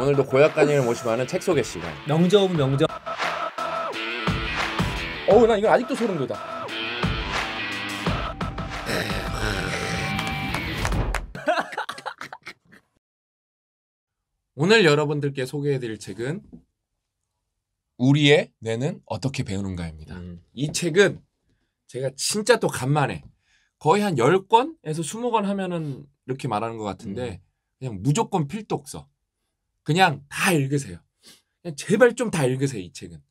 오늘도 고약간이를 모시면는 책 소개 시간. 명저 오 명저. 어우 나 이건 아직도 소름 돋아. 오늘 여러분들께 소개해드릴 책은 우리의 뇌는 어떻게 배우는가입니다. 음. 이 책은 제가 진짜 또 간만에 거의 한1 0권에서2 0권 하면은 이렇게 말하는 것 같은데 음. 그냥 무조건 필독서. 그냥 다 읽으세요. 그냥 제발 좀 다 읽으세요, 이 책은. 그냥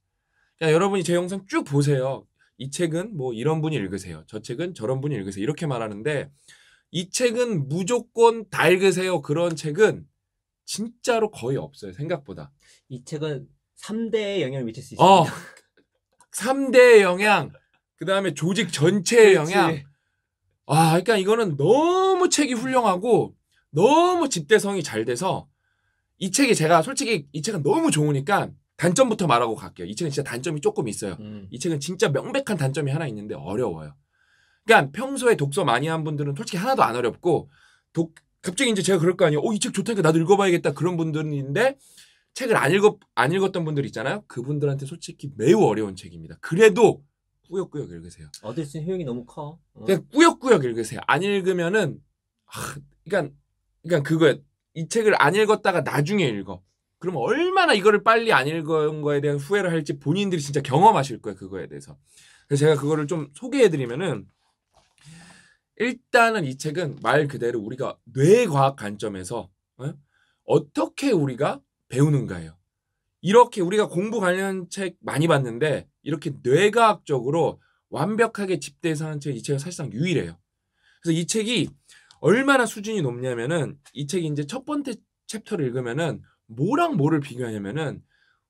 그러니까 여러분이 제 영상 쭉 보세요. 이 책은 뭐 이런 분이 읽으세요. 저 책은 저런 분이 읽으세요. 이렇게 말하는데 이 책은 무조건 다 읽으세요. 그런 책은 진짜로 거의 없어요. 생각보다. 이 책은 3대의 영향을 미칠 수 어, 있습니다. 어, 3대의 영향, 그 다음에 조직 전체의 그렇 영향. 아, 그러니까 이거는 너무 책이 훌륭하고 너무 집대성이 잘 돼서 이 책이 제가 솔직히 이 책은 너무 좋으니까 단점부터 말하고 갈게요. 이 책은 진짜 단점이 조금 있어요. 음. 이 책은 진짜 명백한 단점이 하나 있는데 어려워요. 그러니까 평소에 독서 많이 한 분들은 솔직히 하나도 안 어렵고 독 갑자기 이제 제가 그럴 거 아니에요. 어, 이 책 좋다니까 나도 읽어봐야겠다 그런 분들인데 책을 안 읽어 안 읽었던 분들 있잖아요. 그분들한테 솔직히 매우 어려운 책입니다. 그래도 꾸역꾸역 읽으세요. 어쨌든 디 효용이 너무 커. 어. 그냥 꾸역꾸역 읽으세요. 안 읽으면은 하, 그러니까 그러니까 그거야. 이 책을 안 읽었다가 나중에 읽어. 그럼 얼마나 이거를 빨리 안 읽은 거에 대한 후회를 할지 본인들이 진짜 경험하실 거예요. 그거에 대해서. 그래서 제가 그거를 좀 소개해 드리면은 일단은 이 책은 말 그대로 우리가 뇌과학 관점에서 어? 어떻게 우리가 배우는가예요. 이렇게 우리가 공부 관련 책 많이 봤는데 이렇게 뇌과학적으로 완벽하게 집대해서 하는 책이 이 책은 사실상 유일해요. 그래서 이 책이 얼마나 수준이 높냐면은 이 책이 제첫 번째 챕터를 읽으면은 뭐랑 뭐를 비교하냐면은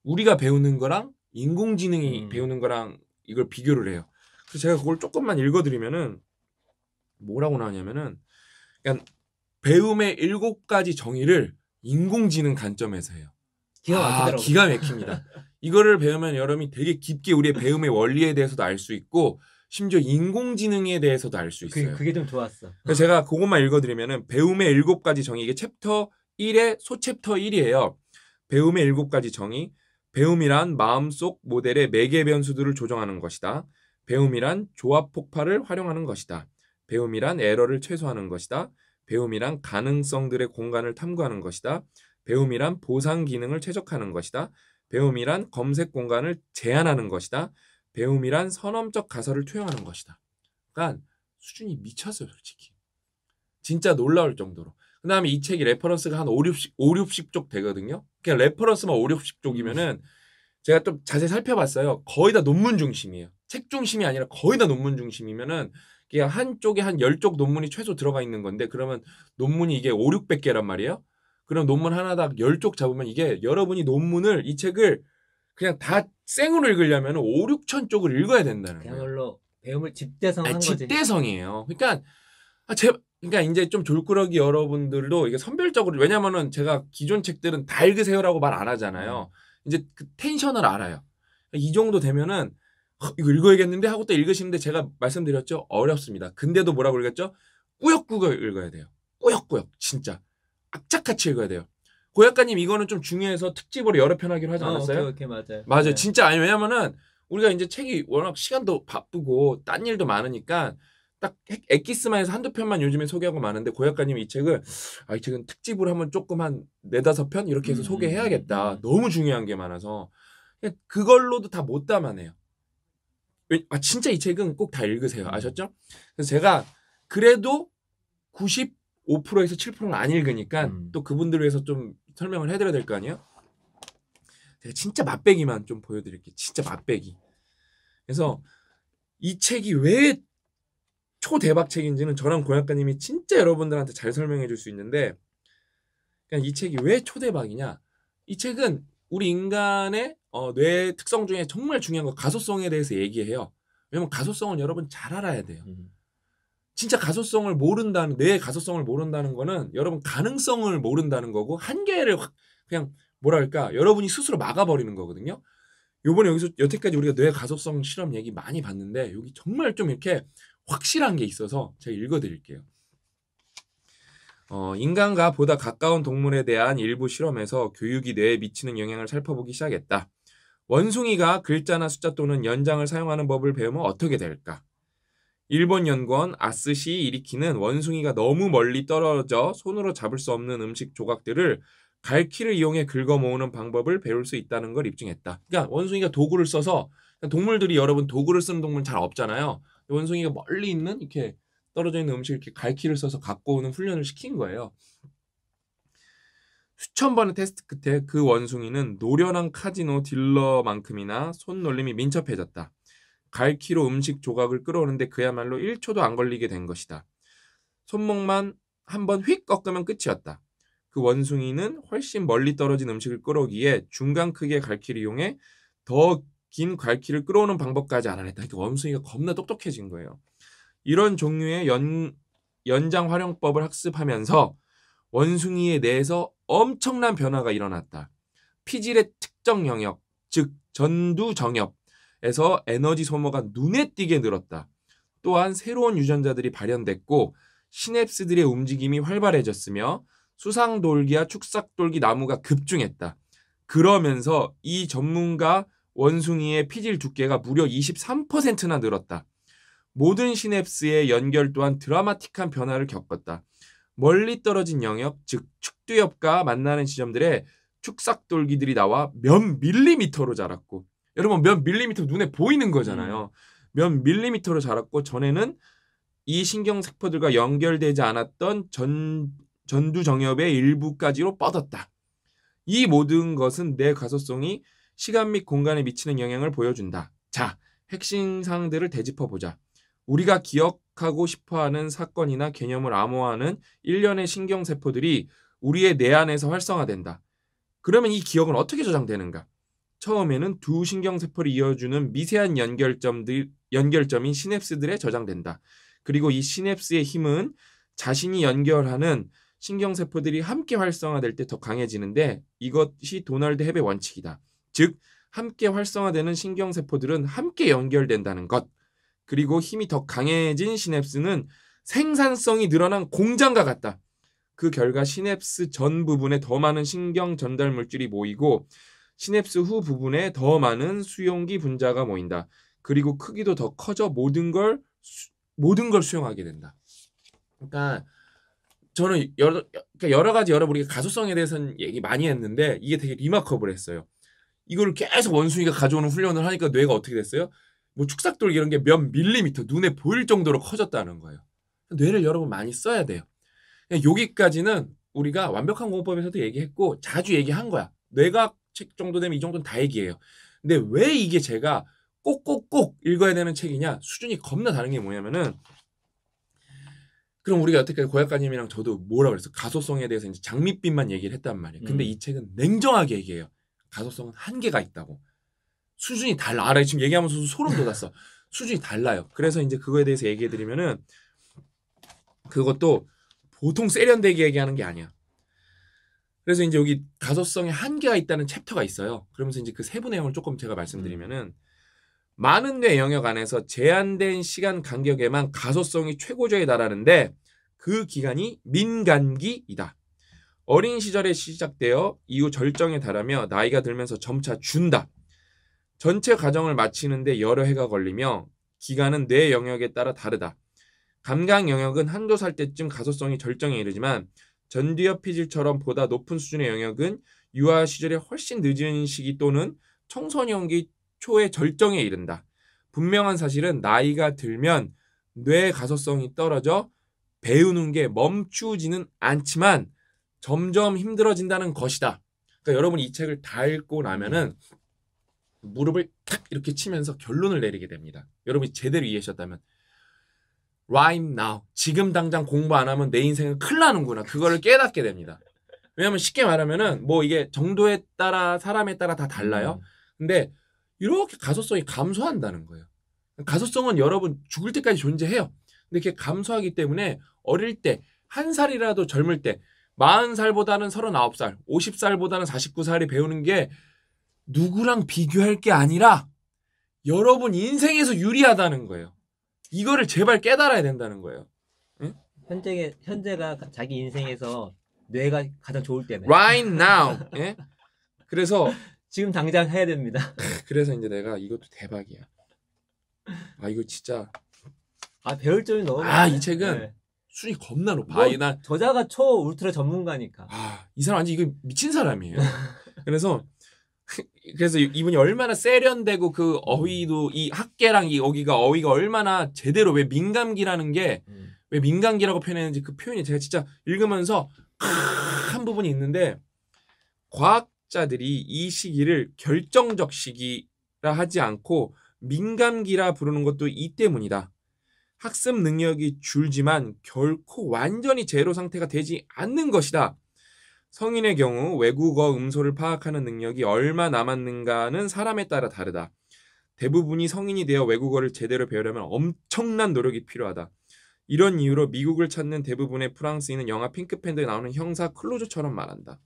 우리가 배우는 거랑 인공지능이 음. 배우는 거랑 이걸 비교를 해요. 그래서 제가 그걸 조금만 읽어드리면은 뭐라고 나오냐면은 그냥 그러니까 배움의 일곱 가지 정의를 인공지능 관점에서 해요. 기가 아, 막히더라고요. 아, 기가 막힙니다. 이거를 배우면 여러분이 되게 깊게 우리의 배움의 원리에 대해서도 알 수 있고 심지어 인공지능에 대해서도 알 수 있어요. 그, 게좀 좋았어. 그래서 제가 그것만 읽어드리면 배움의 일곱 가지 정의 이게 챕터 1의 소챕터 1이에요. 배움의 일곱 가지 정의 배움이란 마음속 모델의 매개 변수들을 조정하는 것이다. 배움이란 조합 폭발을 활용하는 것이다. 배움이란 에러를 최소화하는 것이다. 배움이란 가능성들의 공간을 탐구하는 것이다. 배움이란 보상 기능을 최적화하는 것이다. 배움이란 검색 공간을 제한하는 것이다. 배움이란 선험적 가설을 투영하는 것이다. 그러니까 수준이 미쳤어요, 솔직히. 진짜 놀라울 정도로. 그 다음에 이 책이 레퍼런스가 한 5, 6십 5, 60쪽 되거든요. 그냥 레퍼런스만 5, 60쪽이면은 제가 좀 자세히 살펴봤어요. 거의 다 논문 중심이에요. 책 중심이 아니라 거의 다 논문 중심이면은 그냥 한쪽에 한 10쪽 논문이 최소 들어가 있는 건데 그러면 논문이 이게 5, 600개란 말이에요. 그럼 논문 하나당 10쪽 잡으면 이게 여러분이 논문을 이 책을 그냥 다 생으로 읽으려면 5, 6천 쪽을 읽어야 된다는 거예요. 그야말로 배움을 집대성 한 거지. 집대성이에요. 그러니까 아, 제 그러니까 이제 좀 졸꾸러기 여러분들도 이게 선별적으로 왜냐면은 제가 기존 책들은 다 읽으세요라고 말 안 하잖아요. 음. 이제 그 텐션을 알아요. 이 정도 되면은 허, 어, 이거 읽어야겠는데 하고 또 읽으시는데 제가 말씀드렸죠 어렵습니다. 근데도 뭐라고 읽었죠? 꾸역꾸역 읽어야 돼요. 꾸역꾸역 진짜 악착같이 읽어야 돼요. 고약가님 이거는 좀 중요해서 특집으로 여러 편 하기로 하지 어, 않았어요? 오케이, 오케이, 맞아요. 맞아요. 네. 진짜 아니 왜냐면은 우리가 이제 책이 워낙 시간도 바쁘고 딴 일도 많으니까 딱 엑기스만 해서 한두 편만 요즘에 소개하고 많은데 고약가님이 책은아이 아, 책은 특집으로 한번 조금 한 네다섯 편 이렇게 해서 음, 소개해야겠다. 음. 음. 너무 중요한 게 많아서 그걸로도 다 못 담아내요. 아 진짜 이 책은 꼭 다 읽으세요. 음. 아셨죠? 그래서 제가 그래도 90 5%에서 7%는 안 읽으니까 음. 또 그분들 위해서 좀 설명을 해드려야 될 거 아니에요? 제가 진짜 맛배기만 좀 보여드릴게요. 진짜 맛배기. 그래서 이 책이 왜 초대박 책인지는 저랑 고약가님이 진짜 여러분들한테 잘 설명해 줄 수 있는데 그냥 그러니까 이 책이 왜 초대박이냐? 이 책은 우리 인간의 어, 뇌 특성 중에 정말 중요한 거 가소성에 대해서 얘기해요. 왜냐면 가소성은 여러분 잘 알아야 돼요. 음. 진짜 가소성을 모른다는 내 가소성을 모른다는 거는 여러분 가능성을 모른다는 거고 한계를 확 그냥 뭐랄까 여러분이 스스로 막아버리는 거거든요. 요번에 여기서 여태까지 우리가 뇌 가소성 실험 얘기 많이 봤는데 여기 정말 좀 이렇게 확실한 게 있어서 제가 읽어드릴게요. 어, 인간과 보다 가까운 동물에 대한 일부 실험에서 교육이 뇌에 미치는 영향을 살펴보기 시작했다. 원숭이가 글자나 숫자 또는 연장을 사용하는 법을 배우면 어떻게 될까? 일본 연구원 아스시 이리키는 원숭이가 너무 멀리 떨어져 손으로 잡을 수 없는 음식 조각들을 갈퀴를 이용해 긁어 모으는 방법을 배울 수 있다는 걸 입증했다. 그러니까 원숭이가 도구를 써서 그러니까 동물들이 여러분 도구를 쓰는 동물 잘 없잖아요. 원숭이가 멀리 있는 이렇게 떨어져 있는 음식 이렇게 갈퀴를 써서 갖고 오는 훈련을 시킨 거예요. 수천 번의 테스트 끝에 그 원숭이는 노련한 카지노 딜러만큼이나 손놀림이 민첩해졌다. 갈키로 음식 조각을 끌어오는데 그야말로 1초도 안 걸리게 된 것이다. 손목만 한번 휙 꺾으면 끝이었다. 그 원숭이는 훨씬 멀리 떨어진 음식을 끌어오기에 중간 크기의 갈키를 이용해 더 긴갈키를 끌어오는 방법까지 알아냈다. 그 원숭이가 겁나 똑똑해진 거예요. 이런 종류의 연, 연장 활용법을 학습하면서 원숭이에대해서 엄청난 변화가 일어났다. 피질의 특정 영역, 즉 전두정엽, 에서 에너지 소모가 눈에 띄게 늘었다. 또한 새로운 유전자들이 발현됐고 시냅스들의 움직임이 활발해졌으며 수상돌기와 축삭돌기 나무가 급증했다. 그러면서 이 전문가 원숭이의 피질 두께가 무려 23%나 늘었다. 모든 시냅스의 연결 또한 드라마틱한 변화를 겪었다. 멀리 떨어진 영역, 즉 축두엽과 만나는 지점들에 축삭돌기들이 나와 몇 밀리미터로 자랐고 여러분 몇 밀리미터 눈에 보이는 거잖아요. 음. 몇 밀리미터로 자랐고 전에는 이 신경 세포들과 연결되지 않았던 전 전두 정엽의 일부까지로 뻗었다. 이 모든 것은 내 가소성이 시간 및 공간에 미치는 영향을 보여준다. 자, 핵심 사항들을 되짚어 보자. 우리가 기억하고 싶어하는 사건이나 개념을 암호화하는 일련의 신경 세포들이 우리의 뇌 안에서 활성화된다. 그러면 이 기억은 어떻게 저장되는가? 처음에는 두 신경세포를 이어주는 미세한 연결점들, 연결점인 시냅스들에 저장된다. 그리고 이 시냅스의 힘은 자신이 연결하는 신경세포들이 함께 활성화될 때 더 강해지는데 이것이 도널드 헵의 원칙이다. 즉, 함께 활성화되는 신경세포들은 함께 연결된다는 것. 그리고 힘이 더 강해진 시냅스는 생산성이 늘어난 공장과 같다. 그 결과 시냅스 전 부분에 더 많은 신경 전달 물질이 모이고 시냅스 후 부분에 더 많은 수용기 분자가 모인다. 그리고 크기도 더 커져 모든 걸 수, 모든 걸 수용하게 된다. 그러니까 저는 여러 그러니까 여러 가지 여러 우리가 가소성에 대해서는 얘기 많이 했는데 이게 되게 리마커블했어요. 이걸 계속 원숭이가 가져오는 훈련을 하니까 뇌가 어떻게 됐어요? 뭐 축삭돌 이런 게 몇 밀리미터 눈에 보일 정도로 커졌다는 거예요. 뇌를 여러분 많이 써야 돼요. 그러니까 여기까지는 우리가 완벽한 공법에서도 얘기했고 자주 얘기한 거야. 뇌가 책 정도 되면 이 정도는 다얘기해요 근데 왜 이게 제가 꼭꼭꼭 읽어야 되는 책이냐 수준이 겁나 다른 게 뭐냐면은 그럼 우리가 어떻게 고약가님이랑 저도 뭐라 그랬어 가소성에 대해서 이제 장밋빛만 얘기를 했단 말이에요. 근데 음. 이 책은 냉정하게 얘기해요. 가소성은 한계가 있다고. 수준이 달라. 알아 요 지금 얘기하면서 소름 돋았어. 수준이 달라요. 그래서 이제 그거에 대해서 얘기해 드리면은 그것도 보통 세련되게 얘기하는 게 아니야. 그래서 이제 여기 가소성의 한계가 있다는 챕터가 있어요. 그러면서 이제 그 세부 내용을 조금 제가 말씀드리면은 많은 뇌 영역 안에서 제한된 시간 간격에만 가소성이 최고조에 달하는데 그 기간이 민간기이다. 어린 시절에 시작되어 이후 절정에 달하며 나이가 들면서 점차 준다. 전체 과정을 마치는데 여러 해가 걸리며 기간은 뇌 영역에 따라 다르다. 감각 영역은 한두 살 때쯤 가소성이 절정에 이르지만 전두엽 피질처럼 보다 높은 수준의 영역은 유아 시절에 훨씬 늦은 시기 또는 청소년기 초의 절정에 이른다. 분명한 사실은 나이가 들면 뇌 가소성이 떨어져 배우는 게 멈추지는 않지만 점점 힘들어진다는 것이다. 그러니까 여러분 이 책을 다 읽고 나면은 무릎을 탁 이렇게 치면서 결론을 내리게 됩니다. 여러분이 제대로 이해하셨다면 right now. 지금 당장 공부 안 하면 내 인생은 큰 나는구나. 그거를 깨닫게 됩니다. 왜냐면 쉽게 말하면은 뭐 이게 정도에 따라 사람에 따라 다 달라요. 음. 근데 이렇게 가소성이 감소한다는 거예요. 가소성은 여러분 죽을 때까지 존재해요. 근데 이렇게 감소하기 때문에 어릴 때, 한 살이라도 젊을 때, 4 0 살보다는 3 9 살, 5 0 살보다는 4 9 살이 배우는 게 누구랑 비교할 게 아니라 여러분 인생에서 유리하다는 거예요. 이거를 제발 깨달아야 된다는 거예요. 응? 현재 현재가 자기 인생에서 뇌가 가장 좋을 때네. Right now. 예? 그래서 지금 당장 해야 됩니다. 그래서 이제 내가 이것도 대박이야. 아 이거 진짜 아 배울 점이 너무 아이 책은 네. 수위 겁나 높아. 뭐, 아, 난... 저자가 초 울트라 전문가니까. 아이 사람 완전 이거 미친 사람이에요. 그래서 그래서 이분이 얼마나 세련되고 그 어휘도 이 학계랑 이 어기가 어휘가 얼마나 제대로 왜 민감기라는 게왜 음. 민감기라고 표현했는지 그 표현이 제가 진짜 읽으면서 한 부분이 있는데 과학자들이 이 시기를 결정적 시기라 하지 않고 민감기라 부르는 것도 이 때문이다. 학습 능력이 줄지만 결코 완전히 제로 상태가 되지 않는 것이다. 성인의 경우 외국어 음소를 파악하는 능력이 얼마 남았는가는 사람에 따라 다르다. 대부분이 성인이 되어 외국어를 제대로 배우려면 엄청난 노력이 필요하다. 이런 이유로 미국을 찾는 대부분의 프랑스인은 영화 핑크팬더에 나오는 형사 클로즈처럼 말한다.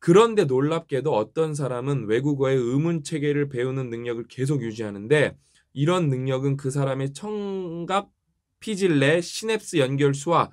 그런데 놀랍게도 어떤 사람은 외국어의 의문 체계를 배우는 능력을 계속 유지하는데 이런 능력은 그 사람의 청각, 피질레 시냅스 연결 수와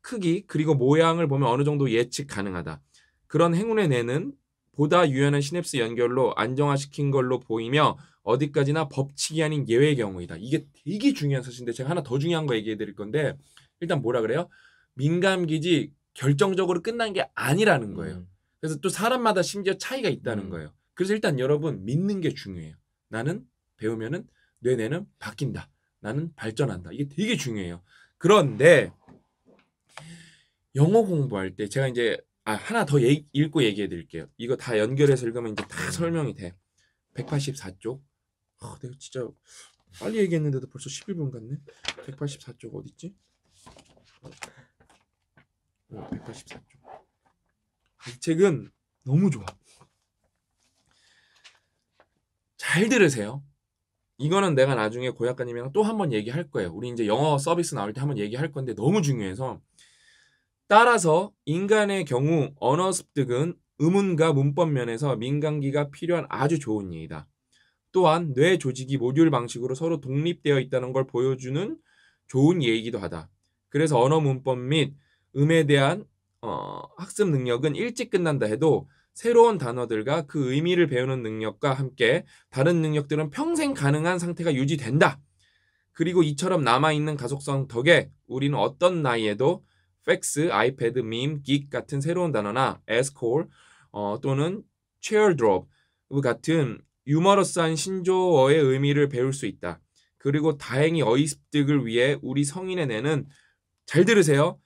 크기 그리고 모양을 보면 어느 정도 예측 가능하다. 그런 행운의 뇌는 보다 유연한 시냅스 연결로 안정화시킨 걸로 보이며 어디까지나 법칙이 아닌 예외의 경우이다. 이게 되게 중요한 사실인데 제가 하나 더 중요한 거 얘기해 드릴 건데 일단 뭐라 그래요? 민감 기지 결정적으로 끝난 게 아니라는 거예요. 음. 그래서 또 사람마다 심지어 차이가 있다는 음. 거예요. 그래서 일단 여러분 믿는 게 중요해요. 나는 배우면은 뇌뇌는 바뀐다. 나는 발전한다. 이게 되게 중요해요. 그런데 영어 공부할 때 제가 이제 아, 하나 더 얘기, 읽고 얘기해 드릴게요. 이거 다 연결해서 읽으면 이제 다 음. 설명이 돼. 184쪽. 아, 내가 진짜 빨리 얘기했는데도 벌써 11분 갔네. 184쪽 어디 있지? 184쪽. 이 책은 너무 좋아. 잘 들으세요. 이거는 내가 나중에 고약가님이랑 또 한 번 얘기할 거예요. 우리 이제 영어 서비스 나올 때 한번 얘기할 건데 너무 중요해서 따라서 인간의 경우 언어 습득은 음운과 문법 면에서 민감기가 필요한 아주 좋은 예이다. 또한 뇌 조직이 모듈 방식으로 서로 독립되어 있다는 걸 보여주는 좋은 예이기도 하다. 그래서 언어 문법 및 음에 대한 어, 학습 능력은 일찍 끝난다 해도 새로운 단어들과 그 의미를 배우는 능력과 함께 다른 능력들은 평생 가능한 상태가 유지된다. 그리고 이처럼 남아있는 가속성 덕에 우리는 어떤 나이에도 팩스, 아이패드, 밈, 긱 같은 새로운 단어나 에스콜 어, 또는 체어드롭 같은 유머러스한 신조어의 의미를 배울 수 있다. 그리고 다행히 어이습득을 위해 우리 성인의 뇌는 잘 들으세요.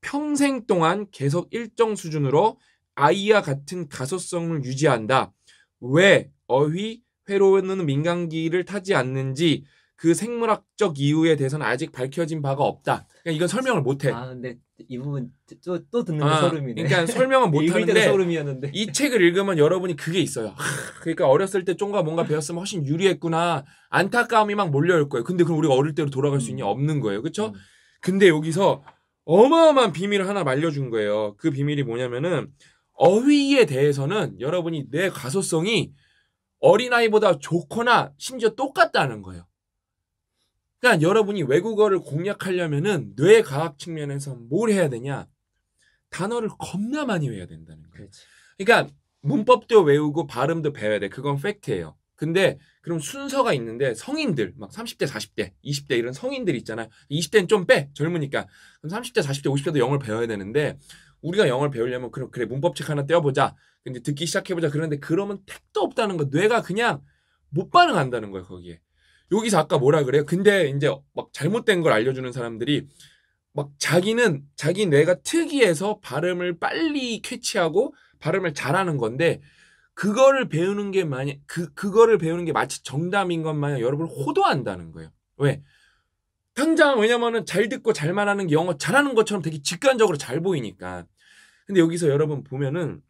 평생 동안 계속 일정 수준으로 아이와 같은 가소성을 유지한다. 왜 어휘, 회로는 민간기를 타지 않는지 그 생물학적 이유에 대해서는 아직 밝혀진 바가 없다. 그러니까 이건 설명을 못해. 아 근데 이 부분 또, 또 듣는 아, 소름이네. 그러니까 설명은 못하는데 소름이었는데. 이 책을 읽으면 여러분이 그게 있어요. 하, 그러니까 어렸을 때 쫑과 뭔가 배웠으면 훨씬 유리했구나. 안타까움이 막 몰려올 거예요. 근데 그럼 우리가 어릴 때로 돌아갈 수 있냐 음. 없는 거예요. 그렇죠? 음. 근데 여기서 어마어마한 비밀을 하나 말려준 거예요. 그 비밀이 뭐냐면은 어휘에 대해서는 여러분이 내 가소성이 어린아이보다 좋거나 심지어 똑같다는 거예요. 그러니까 여러분이 외국어를 공략하려면은 뇌 과학 측면에서 뭘 해야 되냐? 단어를 겁나 많이 외워야 된다는 거예요. 그렇 그러니까 문법도 외우고 발음도 배워야 돼. 그건 팩트예요. 근데 그럼 순서가 있는데 성인들 막 30대, 40대, 20대 이런 성인들 있잖아요. 20대는 좀 빼. 젊으니까. 그럼 30대, 40대, 50대도 영어를 배워야 되는데 우리가 영어를 배우려면 그럼 그래 문법책 하나 떼어보자. 근데 듣기 시작해보자. 그런데 그러면 택도 없다는 거. 뇌가 그냥 못 반응한다는 거예요 거기에. 여기서 아까 뭐라 그래요? 근데 이제 막 잘못된 걸 알려주는 사람들이 막 자기는 자기 뇌가 특이해서 발음을 빨리 캐치하고 발음을 잘하는 건데 그거를 배우는 게 만약 그 그거를 배우는 게 마치 정답인 것 마냥 여러분을 호도한다는 거예요. 왜? 당장 왜냐면은 잘 듣고 잘 말하는 게 영어 잘하는 것처럼 되게 직관적으로 잘 보이니까. 근데 여기서 여러분 보면은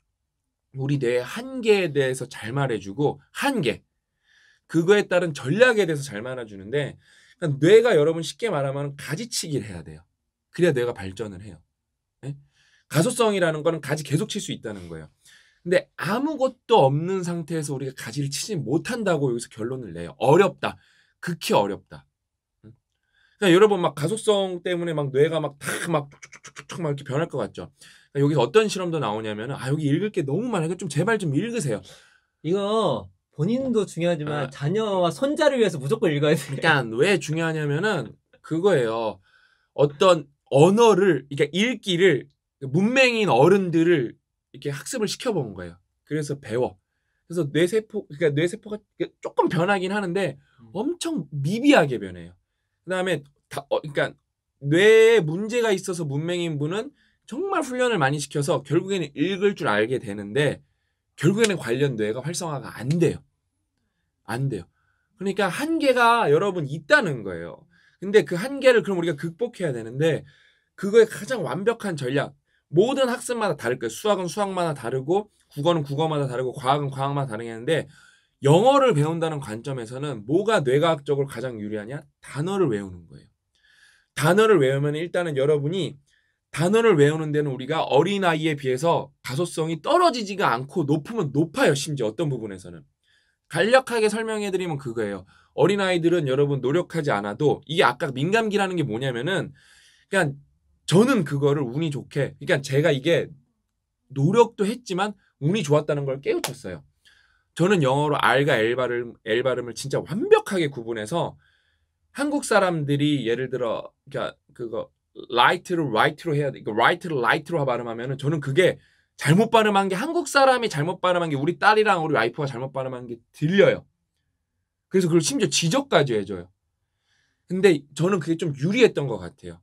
우리 뇌의 한계에 대해서 잘 말해주고 한계 그거에 따른 전략에 대해서 잘 말아주는데 그러니까 뇌가 여러분 쉽게 말하면 가지치기를 해야 돼요. 그래야 뇌가 발전을 해요. 네? 가소성이라는 거는 가지 계속 칠 수 있다는 거예요. 근데 아무것도 없는 상태에서 우리가 가지를 치지 못한다고 여기서 결론을 내요. 어렵다. 극히 어렵다. 그러니까 여러분 막 가소성 때문에 막 뇌가 막 다막 쭉쭉쭉쭉 막 이렇게 변할 것 같죠. 그러니까 여기서 어떤 실험도 나오냐면 아 여기 읽을 게 너무 많아니좀 제발 좀 읽으세요. 이거 본인도 중요하지만 아. 자녀와 손자를 위해서 무조건 읽어야 돼. 그러니까 왜 중요하냐면은 그거예요. 어떤 언어를 그러니까 읽기를 문맹인 어른들을 이렇게 학습을 시켜본 거예요. 그래서 배워. 그래서 뇌세포 그러니까 뇌세포가 조금 변하긴 하는데 음. 엄청 미비하게 변해요. 그다음에 다 어, 그러니까 뇌에 문제가 있어서 문맹인 분은 정말 훈련을 많이 시켜서 결국에는 읽을 줄 알게 되는데 결국에는 관련 뇌가 활성화가 안 돼요. 안 돼요. 그러니까 한계가 여러분 있다는 거예요. 근데 그 한계를 그럼 우리가 극복해야 되는데 그거의 가장 완벽한 전략 모든 학습마다 다를 거예요. 수학은 수학마다 다르고 국어는 국어마다 다르고 과학은 과학마다 다르겠는데 영어를 배운다는 관점에서는 뭐가 뇌과학적으로 가장 유리하냐? 단어를 외우는 거예요. 단어를 외우면 일단은 여러분이 단어를 외우는 데는 우리가 어린아이에 비해서 다소성이 떨어지지가 않고 높으면 높아요. 심지어 어떤 부분에서는. 간략하게 설명해드리면 그거예요. 어린아이들은 여러분 노력하지 않아도 이게 아까 민감기라는 게 뭐냐면은 그냥 그러니까 저는 그거를 운이 좋게 그러니까 제가 이게 노력도 했지만 운이 좋았다는 걸 깨우쳤어요. 저는 영어로 R과 L 발음, L 발음을 진짜 완벽하게 구분해서 한국 사람들이 예를 들어 그러니까 그거 라이트 h t 를 r i g 로 해야 돼. 그러니까 right를 l i g 로 발음하면은 저는 그게 잘못 발음한 게 한국 사람이 잘못 발음한 게 우리 딸이랑 우리 와이프가 잘못 발음한 게 들려요. 그래서 그걸 심지어 지적까지 해줘요. 근데 저는 그게 좀 유리했던 것 같아요.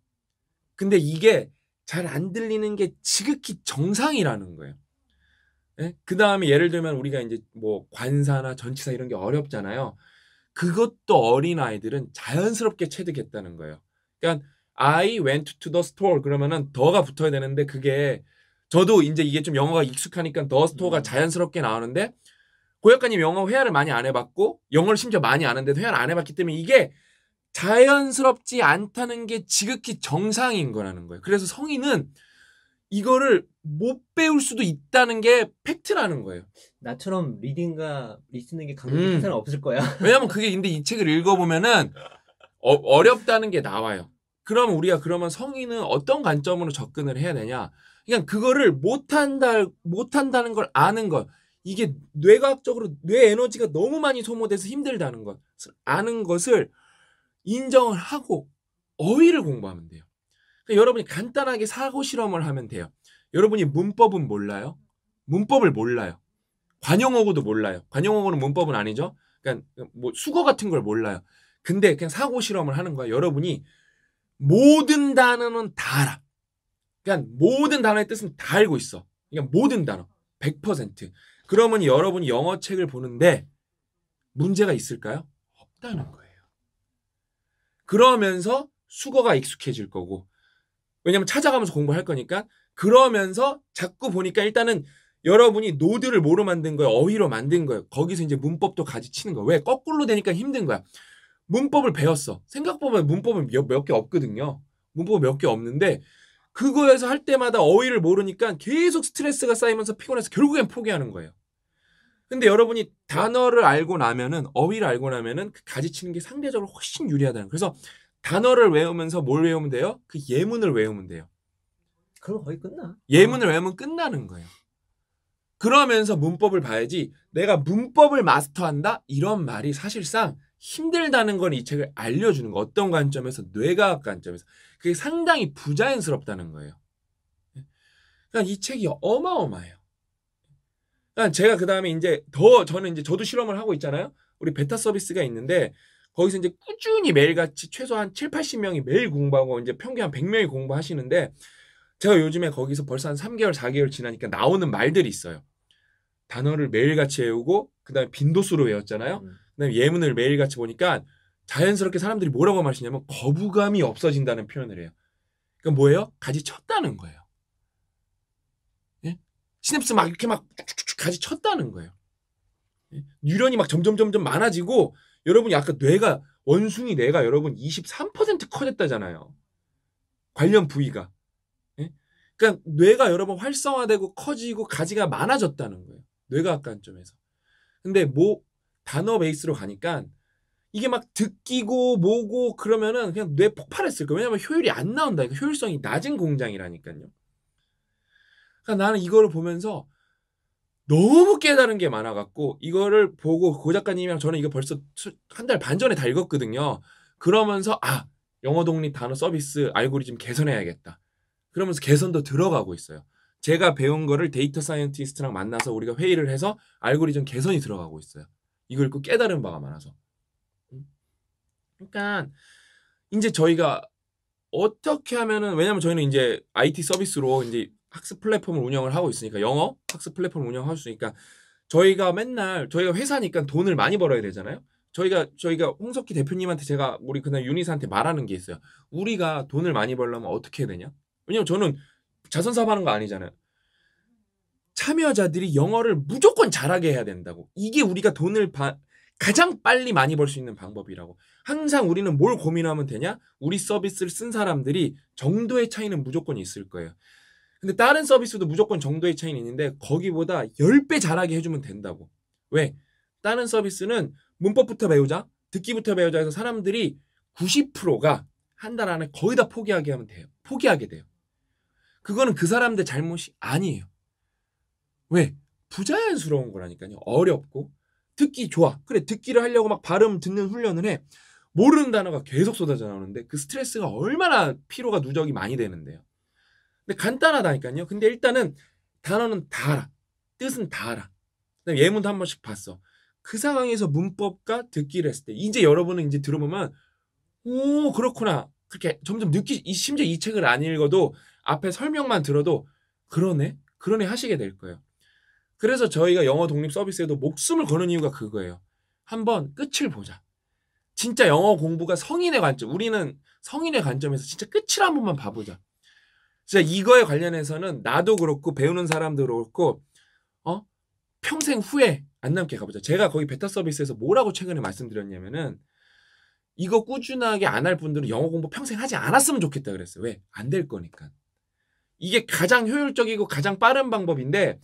근데 이게 잘 안 들리는 게 지극히 정상이라는 거예요. 네? 그 다음에 예를 들면 우리가 이제 뭐 관사나 전치사 이런 게 어렵잖아요. 그것도 어린 아이들은 자연스럽게 체득했다는 거예요. 그러니까 I went to the store 그러면은 더가 붙어야 되는데 그게 저도 이제 이게 좀 영어가 익숙하니까 더스토어가 음. 자연스럽게 나오는데 고약관님 영어 회화를 많이 안 해봤고 영어를 심지어 많이 아는데 회화를 안 해봤기 때문에 이게 자연스럽지 않다는 게 지극히 정상인 거라는 거예요. 그래서 성인은 이거를 못 배울 수도 있다는 게 팩트라는 거예요. 나처럼 리딩과 리스닝게 강력한 음. 사람 없을 거야. 왜냐면 그게 근데 이 책을 읽어보면은 어, 어렵다는 게 나와요. 그럼 우리가 그러면 성인은 어떤 관점으로 접근을 해야 되냐? 그냥 그거를 못한다 못한다는 걸 아는 것 이게 뇌과학적으로 뇌 에너지가 너무 많이 소모돼서 힘들다는 것을 아는 것을 인정을 하고 어휘를 공부하면 돼요. 그러니까 여러분이 간단하게 사고 실험을 하면 돼요. 여러분이 문법은 몰라요? 문법을 몰라요. 관용어구도 몰라요. 관용어구는 문법은 아니죠. 그러니까 뭐 수거 같은 걸 몰라요. 근데 그냥 사고 실험을 하는 거야. 여러분이 모든 단어는 다 알아. 그러니까 모든 단어의 뜻은 다 알고 있어. 그러 그러니까 모든 단어 100%. 그러면 여러분이 영어 책을 보는데 문제가 있을까요? 없다는 거예요. 그러면서 수거가 익숙해질 거고 왜냐면 찾아가면서 공부할 거니까 그러면서 자꾸 보니까 일단은 여러분이 노드를 뭐로 만든 거예요? 어휘로 만든 거예요. 거기서 이제 문법도 같이 치는 거예요. 왜? 거꾸로 되니까 힘든 거야. 문법을 배웠어. 생각보면 문법은 몇 개 없거든요. 문법은 몇 개 없는데 그거에서 할 때마다 어휘를 모르니까 계속 스트레스가 쌓이면서 피곤해서 결국엔 포기하는 거예요. 근데 여러분이 단어를 알고 나면은 어휘를 알고 나면은 그 가지치는 게 상대적으로 훨씬 유리하다는. 거예요. 그래서 단어를 외우면서 뭘 외우면 돼요? 그 예문을 외우면 돼요. 그럼 거의 끝나. 예문을 외우면 끝나는 거예요. 그러면서 문법을 봐야지 내가 문법을 마스터한다 이런 말이 사실상 힘들다는 건 이 책을 알려주는 거 어떤 관점에서 뇌과학 관점에서 그게 상당히 부자연스럽다는 거예요. 그러니까 이 책이 어마어마해요. 그러니까 제가 그 다음에 이제 더 저는 이제 저도 실험을 하고 있잖아요. 우리 베타 서비스가 있는데 거기서 이제 꾸준히 매일같이 최소한 7, 80명이 매일 공부하고 이제 평균 한 100명이 공부하시는데 제가 요즘에 거기서 벌써 한 3개월, 4개월 지나니까 나오는 말들이 있어요. 단어를 매일같이 외우고 그다음에 빈도수로 외웠잖아요. 음. 그다음에 예문을 매일같이 보니까 자연스럽게 사람들이 뭐라고 말하시냐면 거부감이 없어진다는 표현을 해요. 그러니까 뭐예요? 가지 쳤다는 거예요. 예? 시냅스 막 이렇게 막 쭉쭉쭉 가지 쳤다는 거예요. 예? 뉴런이 막 점점 점점 많아지고 여러분이 아까 뇌가 원숭이 뇌가 여러분 23% 커졌다잖아요. 관련 부위가. 예? 그러니까 뇌가 여러분 활성화되고 커지고 가지가 많아졌다는 거예요. 뇌가학 관점에서. 근데 뭐 단어 베이스로 가니까 이게 막 듣기고 뭐고 그러면은 그냥 뇌 폭발했을 거예요. 왜냐면 효율이 안 나온다니까. 그러니까 효율성이 낮은 공장이라니까요. 그러니까 나는 이거를 보면서 너무 깨달은 게 많아갖고 이거를 보고 고 작가님이랑 저는 이거 벌써 한 달 반 전에 다 읽었거든요. 그러면서 아 영어 독립 단어 서비스 알고리즘 개선해야겠다. 그러면서 개선도 들어가고 있어요. 제가 배운 거를 데이터 사이언티스트랑 만나서 우리가 회의를 해서 알고리즘 개선이 들어가고 있어요. 이걸 읽고 깨달은 바가 많아서. 음. 그러니까 이제 저희가 어떻게 하면은 왜냐면 저희는 이제 IT 서비스로 이제 학습 플랫폼을 운영을 하고 있으니까 영어 학습 플랫폼 을 운영하고 있으니까 저희가 맨날 저희가 회사니까 돈을 많이 벌어야 되잖아요. 저희가 저희가 홍석희 대표님한테 제가 우리 그날 유니스한테 말하는 게 있어요. 우리가 돈을 많이 벌려면 어떻게 해야 되냐? 왜냐면 저는 자선사업하는 거 아니잖아요. 참여자들이 영어를 무조건 잘하게 해야 된다고. 이게 우리가 돈을 바, 가장 빨리 많이 벌 수 있는 방법이라고. 항상 우리는 뭘 고민하면 되냐? 우리 서비스를 쓴 사람들이 정도의 차이는 무조건 있을 거예요. 근데 다른 서비스도 무조건 정도의 차이는 있는데 거기보다 10배 잘하게 해주면 된다고. 왜? 다른 서비스는 문법부터 배우자, 듣기부터 배우자 해서 사람들이 90%가 한 달 안에 거의 다 포기하게 하면 돼요. 포기하게 돼요. 그거는 그 사람들 잘못이 아니에요. 왜? 부자연스러운 거라니까요. 어렵고 듣기 좋아. 그래 듣기를 하려고 막 발음 듣는 훈련을 해. 모르는 단어가 계속 쏟아져 나오는데 그 스트레스가 얼마나 피로가 누적이 많이 되는데요. 근데 간단하다니까요. 근데 일단은 단어는 다 알아. 뜻은 다 알아. 그다음 예문도 한 번씩 봤어. 그 상황에서 문법과 듣기를 했을 때 이제 여러분은 이제 들어보면 오 그렇구나 그렇게 점점 느끼 심지어 이 책을 안 읽어도 앞에 설명만 들어도 그러네 그러네 하시게 될 거예요. 그래서 저희가 영어 독립 서비스에도 목숨을 거는 이유가 그거예요. 한번 끝을 보자. 진짜 영어 공부가 성인의 관점. 우리는 성인의 관점에서 진짜 끝을 한 번만 봐보자. 진짜 이거에 관련해서는 나도 그렇고 배우는 사람도 그렇고 어 평생 후에안 남게 가보자. 제가 거기 베타 서비스에서 뭐라고 최근에 말씀드렸냐면은 이거 꾸준하게 안 할 분들은 영어 공부 평생 하지 않았으면 좋겠다 그랬어요. 왜? 안 될 거니까. 이게 가장 효율적이고 가장 빠른 방법인데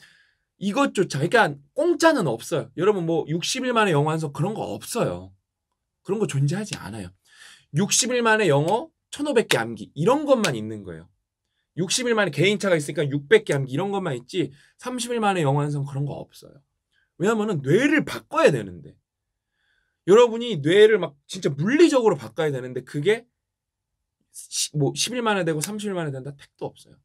이것조차 그러니까 공짜는 없어요. 여러분 뭐 60일 만에 영어 한서 그런 거 없어요. 그런 거 존재하지 않아요. 60일 만에 영어 1500개 암기 이런 것만 있는 거예요. 60일 만에 개인차가 있으니까 600개 암기 이런 것만 있지 30일 만에 영어 한서 그런 거 없어요. 왜냐면은 뇌를 바꿔야 되는데 여러분이 뇌를 막 진짜 물리적으로 바꿔야 되는데 그게 뭐 10일 만에 되고 30일 만에 된다 택도 없어요.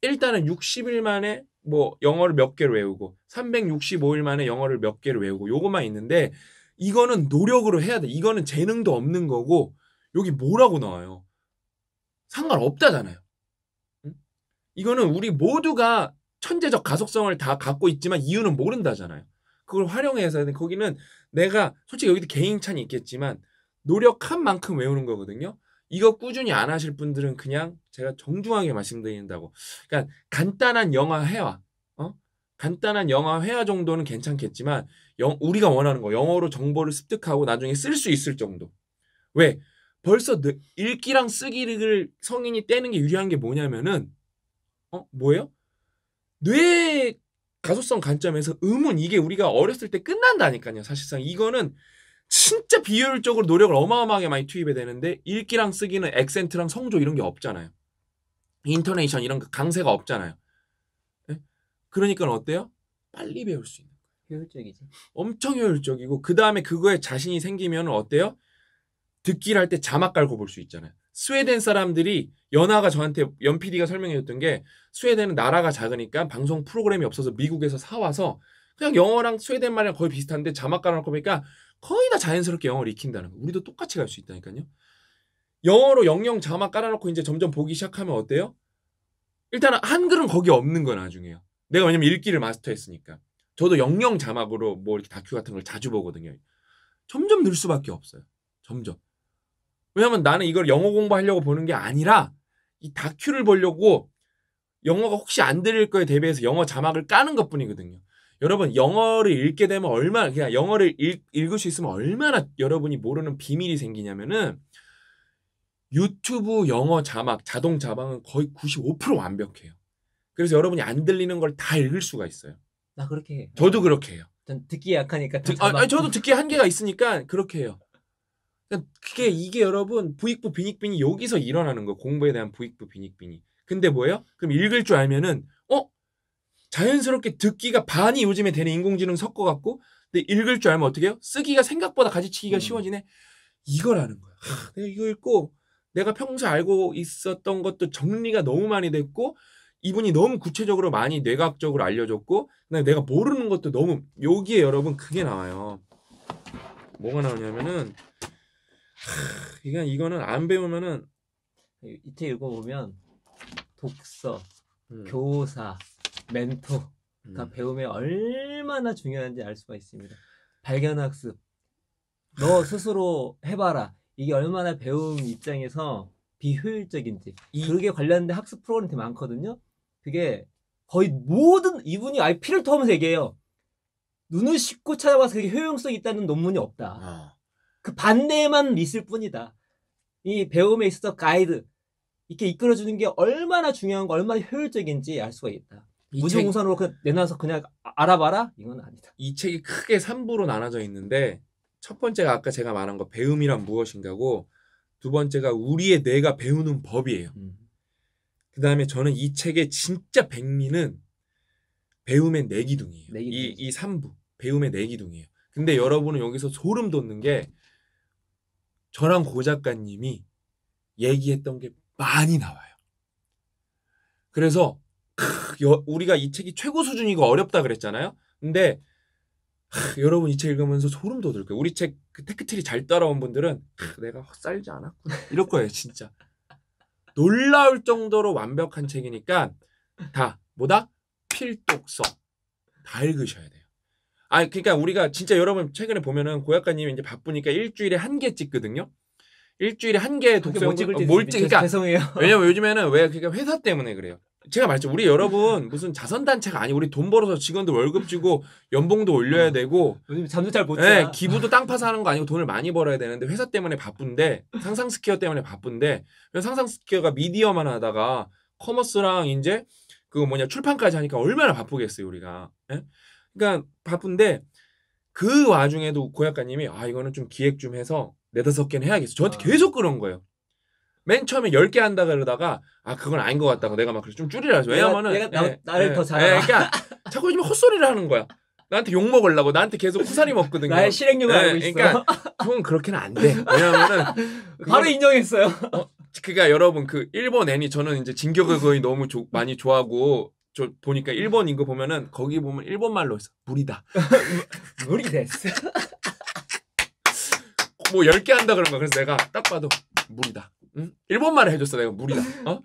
일단은 60일 만에 뭐 영어를 몇 개를 외우고 365일 만에 영어를 몇 개를 외우고 요것만 있는데 이거는 노력으로 해야 돼. 이거는 재능도 없는 거고 여기 뭐라고 나와요? 상관없다잖아요. 이거는 우리 모두가 천재적 가속성을 다 갖고 있지만 이유는 모른다잖아요. 그걸 활용해서 거기는 내가 솔직히 여기도 개인 찬이 있겠지만 노력한 만큼 외우는 거거든요. 이거 꾸준히 안 하실 분들은 그냥 제가 정중하게 말씀드린다고. 그러니까 간단한 영화 회화, 어? 간단한 영화 회화 정도는 괜찮겠지만 영, 우리가 원하는 거 영어로 정보를 습득하고 나중에 쓸 수 있을 정도. 왜? 벌써 읽기랑 쓰기를 성인이 떼는 게 유리한 게 뭐냐면은 어 뭐예요? 뇌 가소성 관점에서 음은 이게 우리가 어렸을 때 끝난다니까요. 사실상 이거는 진짜 비효율적으로 노력을 어마어마하게 많이 투입해야 되는데 읽기랑 쓰기는 액센트랑 성조 이런 게 없잖아요. 인터네이션 이런 강세가 없잖아요. 네? 그러니까 어때요? 빨리 배울 수 있는 거예요. 효율적이지. 엄청 효율적이고 그 다음에 그거에 자신이 생기면 어때요? 듣기를 할 때 자막 깔고 볼 수 있잖아요. 스웨덴 사람들이 연아가 저한테 연 PD가 설명해줬던 게 스웨덴은 나라가 작으니까 방송 프로그램이 없어서 미국에서 사와서 그냥 영어랑 스웨덴 말이랑 거의 비슷한데 자막 깔아놓고 보니까 거의 다 자연스럽게 영어를 익힌다는 거. 우리도 똑같이 갈 수 있다니까요. 영어로 영영 자막 깔아놓고 이제 점점 보기 시작하면 어때요? 일단은 한글은 거기 없는 거 나중에요. 내가 왜냐면 읽기를 마스터했으니까. 저도 영영 자막으로 뭐 이렇게 다큐 같은 걸 자주 보거든요. 점점 늘 수밖에 없어요. 점점. 왜냐면 나는 이걸 영어 공부하려고 보는 게 아니라 이 다큐를 보려고 영어가 혹시 안 들릴 거에 대비해서 영어 자막을 까는 것 뿐이거든요. 여러분 영어를 읽게 되면 얼마나 그냥 영어를 읽, 읽을 수 있으면 얼마나 여러분이 모르는 비밀이 생기냐면은 유튜브 영어 자막 자동 자막은 거의 95% 완벽해요. 그래서 여러분이 안 들리는 걸 다 읽을 수가 있어요. 나 그렇게 해요. 저도 그렇게 해요. 전 듣기 약하니까 듣, 아, 아니, 저도 듣기 한계가 있으니까 그렇게 해요. 그러니까 그게 이게 여러분 부익부 빈익빈이 여기서 일어나는 거 공부에 대한 부익부 빈익빈이. 근데 뭐예요? 그럼 읽을 줄 알면은 자연스럽게 듣기가 반이 요즘에 되는 인공지능 섞어갖고 근데 읽을 줄 알면 어떻게 해요? 쓰기가 생각보다 가지치기가 음. 쉬워지네. 이걸하는 거야. 하, 내가 이거 읽고 내가 평소 알고 있었던 것도 정리가 너무 많이 됐고 이분이 너무 구체적으로 많이 뇌각적으로 알려줬고 내가 모르는 것도 너무 여기에 여러분 그게 나와요. 뭐가 나오냐면은 하, 그냥 이거는 안 배우면은 이태 읽어보면 독서, 음. 교사, 멘토가 음. 배움에 얼마나 중요한지 알 수가 있습니다. 발견학습. 너 아. 스스로 해봐라. 이게 얼마나 배움 입장에서 비효율적인지. 이... 그게 관련된 학습 프로그램 되게 많거든요. 그게 거의 모든 이분이 아예 피를 토하면서 얘기해요. 눈을 씻고 찾아봐서 그게 효용성이 있다는 논문이 없다. 아. 그 반대에만 있을 뿐이다. 이 배움에 있어서 가이드, 이렇게 이끌어주는 게 얼마나 중요한 거, 얼마나 효율적인지 알 수가 있다. 문제공산으로 그 내놔서 그냥 알아봐라 이건 아니다. 이 책이 크게 3부로 나눠져 있는데 첫 번째가 아까 제가 말한 거 배움이란 무엇인가고 두 번째가 우리의 뇌가 배우는 법이에요. 음. 그 다음에 저는 이 책의 진짜 백미는 배움의 내기둥이에요. 내기둥. 이, 이 3부. 배움의 내기둥이에요. 근데 여러분은 여기서 소름 돋는 게 저랑 고 작가님이 얘기했던 게 많이 나와요. 그래서 여, 우리가 이 책이 최고 수준이고 어렵다 그랬잖아요. 근데 하, 여러분 이 책 읽으면서 소름 돋을 거예요. 우리 책 그 테크트리 잘 따라온 분들은 하, 내가 헛살지 않았구나 이럴 거예요 진짜. 놀라울 정도로 완벽한 책이니까 다 뭐다 필독서 다 읽으셔야 돼요. 아 그러니까 우리가 진짜 여러분 최근에 보면은 고약가님이 이제 바쁘니까 일주일에 한 개 찍거든요. 일주일에 한 개 독서 못 찍을 때 죄송해요. 왜냐면 요즘에는 왜 그러니까 회사 때문에 그래요. 제가 말했죠. 우리 여러분 무슨 자선단체가 아니 고 우리 돈 벌어서 직원들 월급 주고 연봉도 올려야 어. 되고 잠도 잘못 예, 자. 네, 기부도 땅 파서 하는 거 아니고 돈을 많이 벌어야 되는데 회사 때문에 바쁜데 상상 스퀘어 때문에 바쁜데 상상 스퀘어가 미디어만 하다가 커머스랑 이제 그 뭐냐 출판까지 하니까 얼마나 바쁘겠어요 우리가. 네? 그러니까 바쁜데 그 와중에도 고약가님이 아 이거는 좀 기획 좀 해서 네다섯 개는 해야겠어. 저한테 아. 계속 그런 거예요. 맨 처음에 10개 한다 그러다가 아 그건 아닌 것 같다고 내가 막 그래서 좀 줄이라 왜냐면은 내가 얘가 예, 나, 를더 잘해. 그러니까 자꾸 요즘 헛소리를 하는 거야. 나한테 욕 먹으려고 나한테 계속 후살이 먹거든요. 나의 실행력을 예, 알고 있어. 그러니까 형 그렇게는 안 돼. 왜냐면은 바로 인정했어요. 어, 그러니까 여러분 그 일본 애니 저는 이제 진격의거인 너무 조, 많이 좋아하고 저 보니까 일본 인거 보면은 거기 보면 일본 말로 했어 물이다 물이 됐어 뭐 10개 한다 그런 거 그래서 내가 딱 봐도 물이다 응? 음? 일본말을 해줬어 내가 무리야. 어?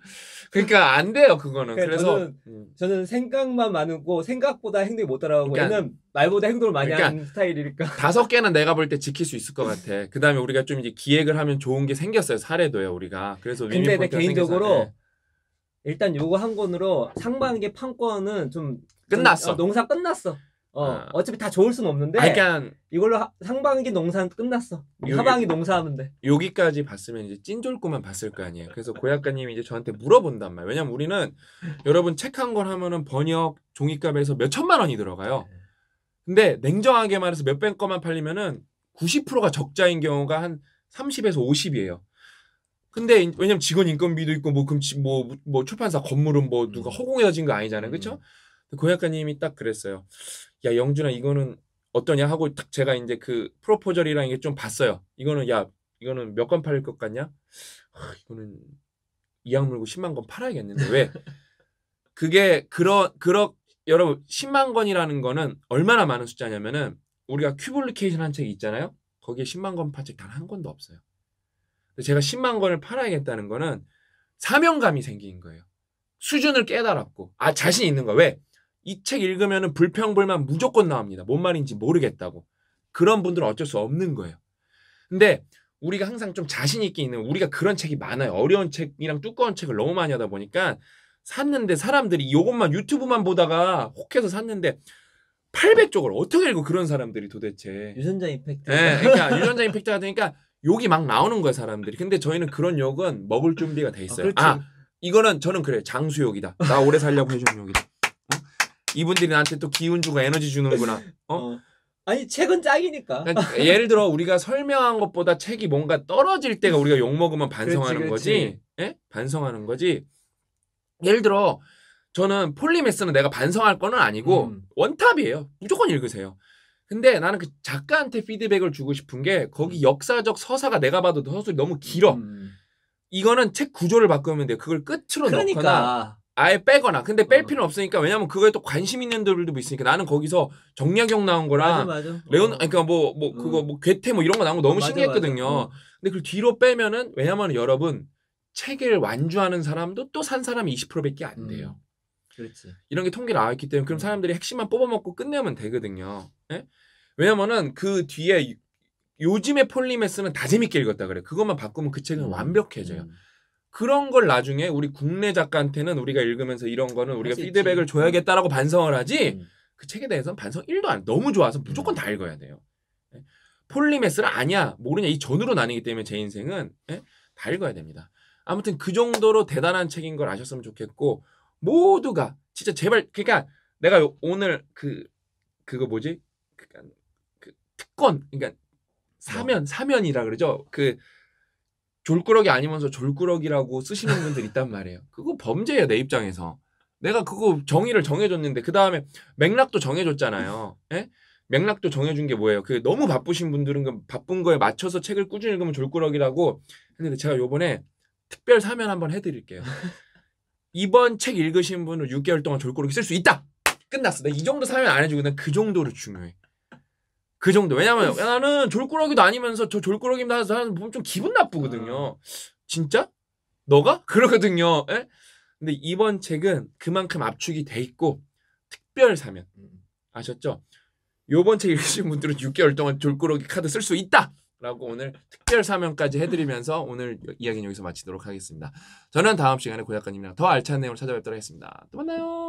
그러니까 안 돼요 그거는. 그러니까 그래서 저는, 음. 저는 생각만 많고 생각보다 행동이 못 따라가고 그러니까, 얘는 말보다 행동을 많이 그러니까 하는 스타일이니까. 다섯 개는 내가 볼 때 지킬 수 있을 것 같아. 그 다음에 우리가 좀 이제 기획을 하면 좋은 게 생겼어요 사례도요 우리가. 그래서 근데 내 네, 개인적으로 생겼어요. 네. 일단 요거 한 권으로 상반기 판권은 좀 끝났어. 좀, 어, 농사 끝났어. 어, 아. 어. 차피다 좋을 순 없는데 아, 그러니까 이걸로 하- 상반기 농사는 끝났어. 요- 하반기 농사하면 돼. 여기까지 봤으면 이제 찐졸구만 봤을 거 아니에요. 그래서 고약가님이 이제 저한테 물어본단 말이에요. 왜냐면 우리는 여러분 책한권 하면은 번역 종이값에서 몇 천만 원이 들어가요. 네. 근데 냉정하게 말해서 몇백 건만 팔리면은 90%가 적자인 경우가 한 30에서 50이에요. 근데 왜냐면 직원 인건비도 있고 뭐 금치 뭐뭐 출판사 뭐 건물은 뭐 누가 음. 허공에다 진거 아니잖아요. 그렇죠? 그 고 약사님이 딱 그랬어요. 야 영준아 이거는 어떠냐 하고 딱 제가 이제 그 프로포절이라는 게좀 봤어요. 이거는 야 이거는 몇 건 팔릴 것 같냐? 하, 이거는 이 양 물고 10만 건 팔아야겠는데 왜? 그게 그런 그런 여러분 10만 건이라는 거는 얼마나 많은 숫자냐면은 우리가 큐블리케이션 한 책이 있잖아요. 거기에 10만 건판책단 한 권도 없어요. 제가 10만 권을 팔아야겠다는 거는 사명감이 생긴 거예요. 수준을 깨달았고 아 자신 있는 거 왜? 이책 읽으면 불평불만 무조건 나옵니다. 뭔 말인지 모르겠다고. 그런 분들은 어쩔 수 없는 거예요. 근데 우리가 항상 좀 자신 있게 있는 우리가 그런 책이 많아요. 어려운 책이랑 두꺼운 책을 너무 많이 하다 보니까 샀는데 사람들이 이것만 유튜브만 보다가 혹해서 샀는데 800쪽을 어떻게 읽고 그런 사람들이 도대체 유전자 임팩트. 네, 그러니까 유전자 임팩트가 되니까 욕이 막 나오는 거예요 사람들이. 근데 저희는 그런 욕은 먹을 준비가 돼 있어요. 아, 아 이거는 저는 그래 장수욕이다. 나 오래 살려고 해준 욕이다. 이분들이 나한테 또 기운 주고 에너지 주는구나. 어? 어? 아니 책은 짱이니까. 그러니까 예를 들어 우리가 설명한 것보다 책이 뭔가 떨어질 때가 우리가 욕 먹으면 반성하는 그렇지, 그렇지. 거지. 예? 반성하는 거지. 예를 들어 저는 폴리메스는 내가 반성할 거는 아니고 음. 원탑이에요. 무조건 읽으세요. 근데 나는 그 작가한테 피드백을 주고 싶은 게 거기 음. 역사적 서사가 내가 봐도 서술이 너무 길어. 음. 이거는 책 구조를 바꾸면 돼요. 그걸 끝으로 그러니까. 넣거나 아예 빼거나 근데 뺄 어. 필요는 없으니까 왜냐면 그거에 또 관심 있는 분 들도 있으니까 나는 거기서 정약용 나온 거랑 맞아, 맞아. 레온 어. 그러니까 뭐뭐 뭐, 뭐 음. 그거 뭐 괴테 뭐 이런 거 나온 거 너무 맞아, 신기했거든요. 어. 근데 그 뒤로 빼면은 왜냐면 여러분 책을 완주하는 사람도 또 산 사람이 20%밖에 안 음. 돼요. 음. 그렇지. 이런 게 통계 나와 있기 때문에 그럼 음. 사람들이 핵심만 뽑아먹고 끝내면 되거든요. 예? 왜냐면은 그 뒤에 요즘의 폴리메스는 다 재밌게 읽었다 그래. 그것만 바꾸면 그 책은 음. 완벽해져요. 음. 그런 걸 나중에 우리 국내 작가한테는 우리가 읽으면서 이런 거는 우리가 피드백을 있지. 줘야겠다라고 반성을 하지 음. 그 책에 대해서는 반성 1도 안 너무 좋아서 무조건 다 읽어야 돼요. 예? 폴리메스를 아냐 모르냐 이 전으로 나뉘기 때문에 제 인생은 네? 다 읽어야 됩니다. 아무튼 그 정도로 대단한 책인 걸 아셨으면 좋겠고 모두가 진짜 제발 그러니까 내가 오늘 그 그거 뭐지? 그그 그러니까 특권 그러니까 사면 사면이라 그러죠. 그 졸꾸러기 아니면서 졸꾸러기라고 쓰시는 분들 있단 말이에요. 그거 범죄예요내 입장에서. 내가 그거 정의를 정해줬는데 그 다음에 맥락도 정해줬잖아요. 예? 맥락도 정해준 게 뭐예요? 그 너무 바쁘신 분들은 그 바쁜 거에 맞춰서 책을 꾸준히 읽으면 졸꾸러기라고 했는데 제가 요번에 특별 사면 한번 해드릴게요. 이번 책 읽으신 분은 6개월 동안 졸꾸러기 쓸 수 있다. 끝났어. 내가 이 정도 사면 안 해주고 난그 정도로 중요해. 그 정도. 왜냐면 나는 졸꾸러기도 아니면서 저 졸꾸러기입니다 해서 하는 부분 좀 기분 나쁘거든요. 아. 진짜? 너가? 그러거든요. 에? 예? 근데 이번 책은 그만큼 압축이 돼 있고 특별 사면 아셨죠? 요번 책 읽으신 분들은 6개월 동안 졸꾸러기 카드 쓸 수 있다. 라고 오늘 특별 사면까지 해드리면서 오늘 이야기는 여기서 마치도록 하겠습니다. 저는 다음 시간에 고약관님이랑 더 알찬 내용을 찾아뵙도록 하겠습니다. 또 만나요.